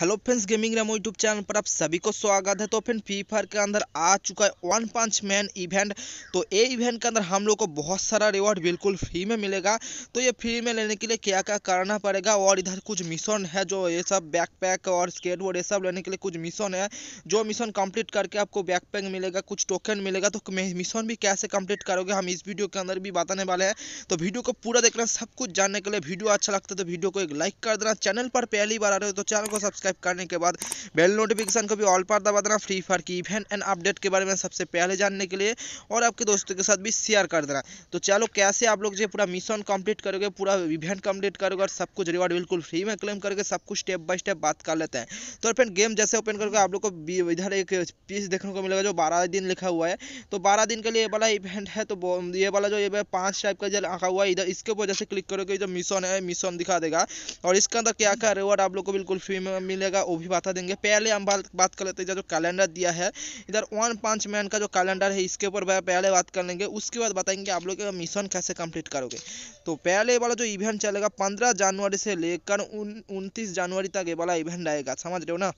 Hello friends gaming Remo YouTube channel पर आप सभी को स्वागत है तो फ्रेंड फ्री फायर के अंदर आ चुका है वन पंच मैन इवेंट तो ये इवेंट के अंदर हम लोग को बहुत सारा रिवॉर्ड बिल्कुल फ्री में मिलेगा तो ये फ्री में लेने के लिए क्या क्या करना पड़ेगा और इधर कुछ मिशन है जो ये सब बैकपैक और स्केटबोर्ड ये सब लेने के लिए कुछ मिशन है जो मिशन कम्प्लीट करके आपको बैकपैक मिलेगा कुछ टोकन मिलेगा तो मिशन भी कैसे कम्प्लीट करोगे हम इस वीडियो के अंदर भी बताने वाले हैं तो वीडियो को पूरा देखना सब कुछ जानने के लिए वीडियो अच्छा लगता है तो वीडियो को एक लाइक कर देना चैनल पर पहली बार आ रहे हो तो चैनल को सब्सक्राइब सब्सक्राइब करने के बाद बेल नोटिफिकेशन को भी ऑल पर दबा देना फ्री फायर की इवेंट एंड अपडेट के बारे में सबसे पहले जानने के लिए और आपके दोस्तों के साथ भी शेयर कर देना तो चलो कैसे आप लोग जो पूरा मिशन कंप्लीट करोगे पूरा इवेंट कंप्लीट करोगे और सब कुछ रिवार्ड बिल्कुल फ्री में क्लेम करोगे सब कुछ स्टेप बाय स्टेप बात कर लेते हैं तो फ्रेंड गेम जैसे ओपन करोगे आप लोग को इधर एक पीस देखने को मिलेगा जो बारह दिन लिखा हुआ है तो बारह दिन के लिए ये वाला इवेंट है तो ये वाला जो ये पाँच टाइप का जल रखा हुआ है इधर इसके ऊपर जैसे क्लिक करोगे जो मिशन है मिशन दिखा देगा और इसके अंदर क्या क्या रिवॉर्ड आप लोग को बिल्कुल फ्री में मिल मिलेगा वो भी बता देंगे पहले हम बात बात कर लेते हैं जो कैलेंडर दिया है इधर वन पंच मैन का जो कैलेंडर है इसके ऊपर पहले बात कर लेंगे उसके बाद बताएंगे आप लोग मिशन कैसे कंप्लीट करोगे तो पहले वाला जो इवेंट चलेगा पंद्रह जनवरी से लेकर उनतीस जनवरी तक ये वाला इवेंट आएगा समझ रहे हो ना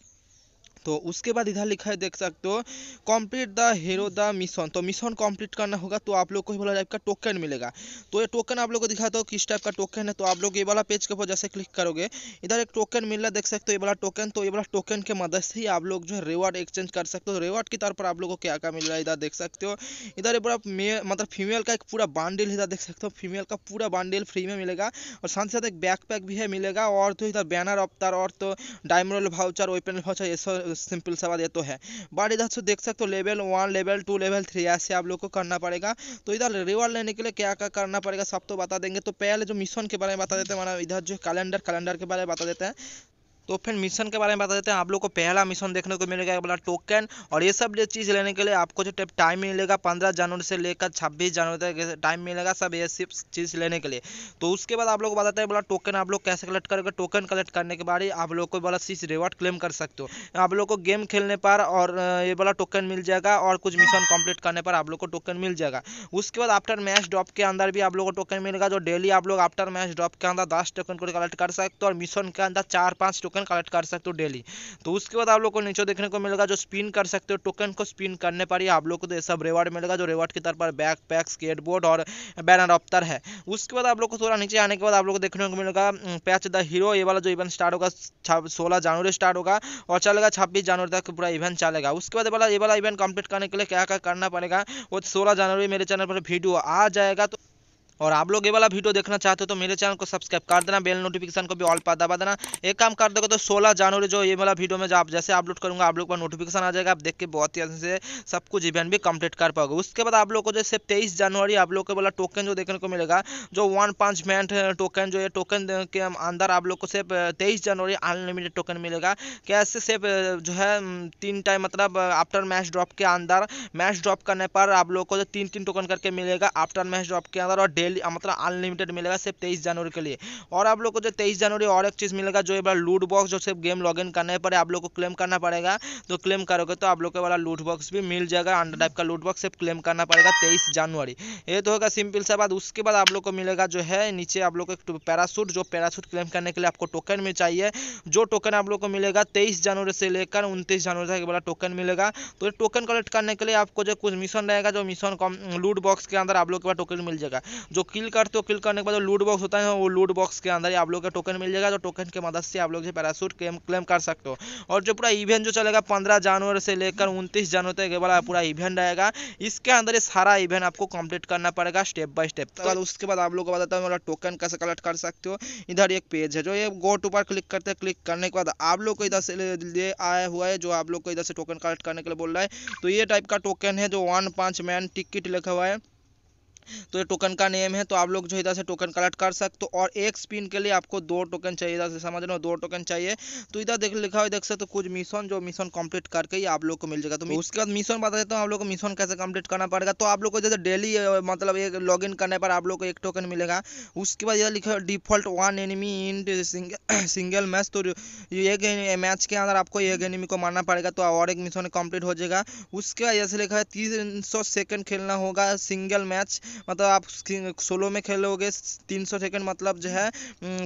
तो उसके बाद इधर लिखा है देख सकते हो complete the hero the mission तो मिशन कंप्लीट करना होगा तो आप लोग को वाला टाइप का टोकन मिलेगा तो ये टोकन आप लोग को दिखाता हूँ किस टाइप का टोकन है तो आप लोग ये वाला पेज के ऊपर जैसे क्लिक करोगे इधर एक टोकन मिल रहा है देख सकते हो ये वाला टोकन तो ये वाला टोकन के मदद से ही आप लोग जो है रिवार्ड एक्सचेंज कर सकते हो रिवार्ड तो के तौर पर आप लोग को क्या क्या मिल रहा है इधर देख सकते हो इधर पूरा मतलब फीमेल का एक पूरा बांडिल इधर देख सकते हो फीमेल का पूरा बांडिल फ्री में मिलेगा और साथ ही साथ एक बैकपैक भी है मिलेगा और तो इधर बैनर अवतार और तो डायमंड भाउचर वेपन भाउचर ये सब सिंपल सवाल ये तो है बट इधर से देख सकते हो level one level two level three ऐसे आप लोग को करना पड़ेगा तो इधर रिवॉर्ड लेने के लिए क्या क्या करना पड़ेगा सब तो बता देंगे तो पहले जो मिशन के बारे में बता देते हैं हमारा इधर जो कैलेंडर कैलेंडर के बारे में बता देते हैं तो फिर मिशन के बारे में बता देते हैं आप लोग को पहला मिशन देखने को मिलेगा बोला टोकन और ये सब चीज़ लेने के लिए आपको जो टाइम मिलेगा पंद्रह जनवरी से लेकर छब्बीस जनवरी तक टाइम मिलेगा सब ये सिर्फ चीज़ लेने के लिए तो उसके बाद आप लोग को बताते हैं बोला टोकन आप लोग कैसे कलेक्ट करोगे टोकन कलेक्ट करने के बाद आप लोग को बोला सीज रिवॉर्ड क्लेम कर सकते हो आप लोग को गेम खेलने पर और ये बोला टोकन मिल जाएगा और कुछ मिशन कम्प्लीट करने पर आप लोग को टोकन मिल जाएगा उसके बाद आफ्टर मैच ड्रॉप के अंदर भी आप लोग को टोकन मिलेगा जो डेली आप लोग आफ्टर मैच ड्रॉप के अंदर दस टोकन को कलेक्ट कर सकते हो और मिशन के अंदर चार पाँच टोकन कलेक्ट कर सकते हो डेली तो उसके बाद आप लोग को नीचे देखने को मिलेगा जो स्पिन कर सकते हो टोकन को स्पिन करने पर ही आप लोग को तो सब रिवॉर्ड मिलेगा जो रिवॉर्ड की तरफ पर बैक पैक स्केटबोर्ड और बैनर ऑप्टर है उसके बाद आप लोग को थोड़ा नीचे आने के बाद आप लोग को देखने को मिलेगा पैच द हीरो ये वाला जो इवेंट स्टार्ट होगा सोलह जनवरी स्टार्ट होगा और चलेगा छब्बीस जनवरी तक पूरा इवेंट चलेगा उसके बाद वाला ये वाला इवेंट कंप्लीट करने के लिए क्या क्या करना पड़ेगा वो सोलह जनवरी मेरे चैनल पर वीडियो आ जाएगा तो और आप लोग ये वाला वीडियो देखना चाहते हो तो मेरे चैनल को सब्सक्राइब कर देना बेल नोटिफिकेशन को भी ऑल पर दबा देना एक काम कर देगा तो 16 जनवरी जो ये वाला वीडियो में जो आप जैसे अपलोड करूंगा आप लोग पर नोटिफिकेशन आ जाएगा आप देख के बहुत ही अच्छे से सब कुछ इवेंट भी कंप्लीट कर पाओगे उसके बाद आप लोग को जो सिर्फ तेईस जनवरी आप लोग के वाला टोकन जो देखने को मिलेगा जो वन पांच मैंट टोकन जो है टोकन के अंदर आप लोग को सिर्फ तेईस जनवरी अनलिमिटेड टोकन मिलेगा कैसे सिर्फ जो है तीन टाइम मतलब आफ्टर मैच ड्रॉप के अंदर मैच ड्रॉप करने पर आप लोग को जो तीन तीन टोकन करके मिलेगा आफ्टर मैच ड्रॉप के अंदर और डेली मतलब अनलिमिटेड मिलेगा सिर्फ तेईस जनवरी के लिए और आप लोग को जो तेईस जनवरी और एक चीज़ मिलेगा जो बार लूट बॉक्स जो सिर्फ गेम लॉग करने पर आप लोग को क्लेम करना पड़ेगा तो क्लेम करोगे तो आप लोग के वाला लूट बॉक्स भी मिल जाएगा अंडर टाइप का लूट बॉक्स सिर्फ क्लेम करना पड़ेगा तेईस जनवरी ये तो होगा सिंपल सा बात उसके बाद आप लोग को मिलेगा जो है नीचे आप लोग को पैरासूट जो पैरासूट क्लेम करने के लिए आपको टोकन में चाहिए जो टोकन आप लोग को मिलेगा तेईस जनवरी से लेकर उनतीस जनवरी तक वाला टोकन मिलेगा तो टोकन कलेक्ट करने के लिए आपको जो कुछ मिशन रहेगा जो मिशन लूट बॉक्स के अंदर आप लोग के पास टोकन मिल जाएगा जो किल करते हो किल करने के बाद जो लूट बॉक्स होता है वो लूट बॉक्स के अंदर ही आप लोग का टोकन मिल जाएगा तो टोकन की मदद से आप लोग जो पैरासूट क्लेम क्लेम कर सकते हो और जो पूरा इवेंट जो चलेगा पंद्रह जनवरी से लेकर उनतीस जनवरी तक वाला पूरा इवेंट रहेगा इसके अंदर ये सारा इवेंट आपको कंप्लीट करना पड़ेगा स्टेप बाय स्टेप तो उसके बाद आप लोग को बताता हूँ मेरा टोकन कैसे कलेक्ट कर सकते हो इधर एक पेज है जो ये गो टू पर क्लिक करते हैं क्लिक करने के बाद आप लोग को इधर से लिए आया हुआ है जो आप लोग को इधर से टोकन कलेक्ट करने के लिए बोल रहा है तो ये टाइप का टोकन है जो वन पांच मैन टिकट लिखा हुआ है तो ये टोकन का नेम है तो आप लोग जो इधर से टोकन कलेक्ट कर सकते हो और एक स्पिन के लिए आपको दो टोकन चाहिए इधर से समझ रहे हो दो टोकन चाहिए तो इधर देख लिखा हुआ देख सकते हो कुछ मिशन जो मिशन कंप्लीट करके ही आप लोग को मिल जाएगा तो, तो उसके बाद मिशन बता देता हूँ आप लोग को मिशन कैसे कंप्लीट करना पड़ेगा तो आप लोग को जैसे डेली मतलब एक लॉग करने पर आप लोग को एक टोकन मिलेगा उसके बाद इधर लिखा default one enemy in single match तो एक मैच के अंदर आपको एक एनिमी को मारना पड़ेगा तो और एक मिशन कम्प्लीट हो जाएगा उसके बाद जैसे लिखा है तीन सौ सेकेंड खेलना होगा सिंगल मैच मतलब आप सोलो में खेलोगे तीन सौ सेकेंड मतलब जो है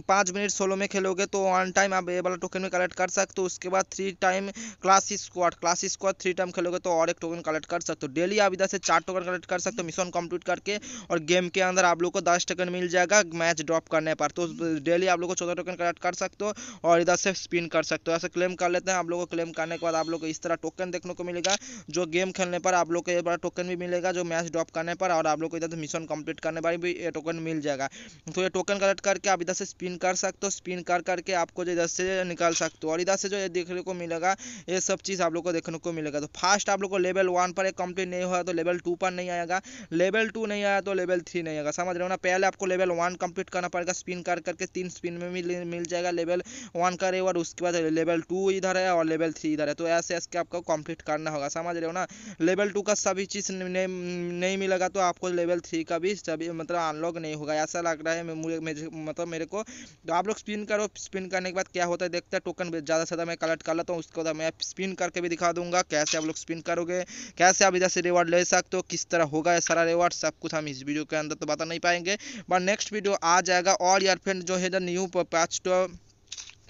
पाँच मिनट सोलो में खेलोगे तो वन टाइम आप ए वाला टोकन में कलेक्ट कर सकते हो उसके बाद three time class squad class squad three time खेलोगे तो और एक टोकन कलेक्ट कर सकते हो डेली आप इधर से चार टोकन कलेक्ट कर सकते हो मिशन कंप्लीट करके और गेम के अंदर आप लोग को दस टोकन मिल जाएगा मैच ड्रॉप करने पर तो डेली आप लोग को चौदह टोकन कलेक्ट कर सकते हो और इधर से स्पिन कर सकते हो ऐसे क्लेम कर लेते हैं आप लोग को क्लेम करने के बाद आप लोग को इस तरह टोकन देखने को मिलेगा जो गेम खेलने पर आप लोग को एक बड़ा टोकन भी मिलेगा जो मैच ड्रॉप करने पर और आप लोग को इधर मिशन कंप्लीट करने पर भी ये टोकन मिल जाएगा तो ये टोकन कलेक्ट करके आप इधर से स्पिन कर सकते हो स्पिन कर करके आपको जो इधर से निकाल सकते हो और इधर से जो ये देखने को मिलेगा ये सब चीज़ आप लोग को देखने को मिलेगा तो फास्ट आप लोग को लेवल वन पर कंप्लीट नहीं हुआ तो लेवल टू पर नहीं आएगा लेवल टू नहीं आया तो लेवल थ्री नहीं आएगा समझ रहे हो ना पहले आपको लेवल वन कंप्लीट करना पड़ेगा स्पिन कर करके तीन स्पिन में भी मिल जाएगा लेवल वन का रेवर उसके बाद लेवल टू इधर है और लेवल थ्री इधर है तो ऐसे ऐसे आपको कंप्लीट करना होगा समझ रहे हो ना लेवल टू का सभी चीज़ नहीं मिलेगा तो आपको लेवल थ्री का भी सभी मतलब अनलॉक नहीं होगा ऐसा लग रहा है मुझे मतलब मेरे को तो आप लोग स्पिन करो स्पिन करने के बाद क्या होता है देखते हैं टोकन ज़्यादा से ज़्यादा मैं कलेक्ट कर लेता हूँ उसके बाद मैं स्पिन करके भी दिखा दूंगा कैसे आप लोग स्पिन करोगे कैसे आप इधर से रिवॉर्ड ले सकते हो किस तरह होगा ये सारा रिवॉर्ड सब कुछ हम इस वीडियो के अंदर तो बता नहीं पाएंगे बट नेक्स्ट वीडियो आ जाएगा और यार फ्रेंड जो है new patch to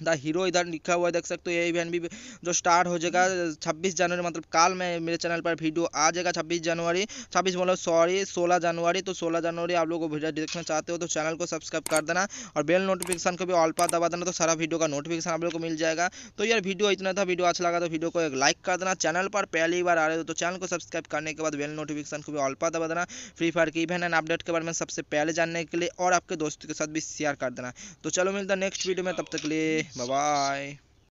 the hero इधर लिखा हुआ देख सकते हो ये इवेंट भी जो स्टार्ट हो जाएगा 26 जनवरी मतलब कल में मेरे चैनल पर वीडियो आ जाएगा 26 जनवरी 26 मतलब सॉरी 16 जनवरी तो 16 जनवरी आप लोग को वीडियो देखना चाहते हो तो चैनल को सब्सक्राइब कर देना और बेल नोटिफिकेशन को भी ऑल पर दबा देना तो सारा वीडियो का नोटिफिकेशन आप लोग को मिल जाएगा तो यार वीडियो इतना था वीडियो अच्छा लगा तो वीडियो को एक लाइक कर देना चैनल पर पहली बार आ रहे हो तो चैनल को सब्सक्राइब करने के बाद बेल नोटिफिकेशन को भी ऑल पर दबा देना फ्री फायर की इवेंट एंड अपडेट के बारे में सबसे पहले जानने के लिए और आपके दोस्तों के साथ भी शेयर कर देना तो चलो मिलता नेक्स्ट वीडियो में तब तक लिए Bye bye.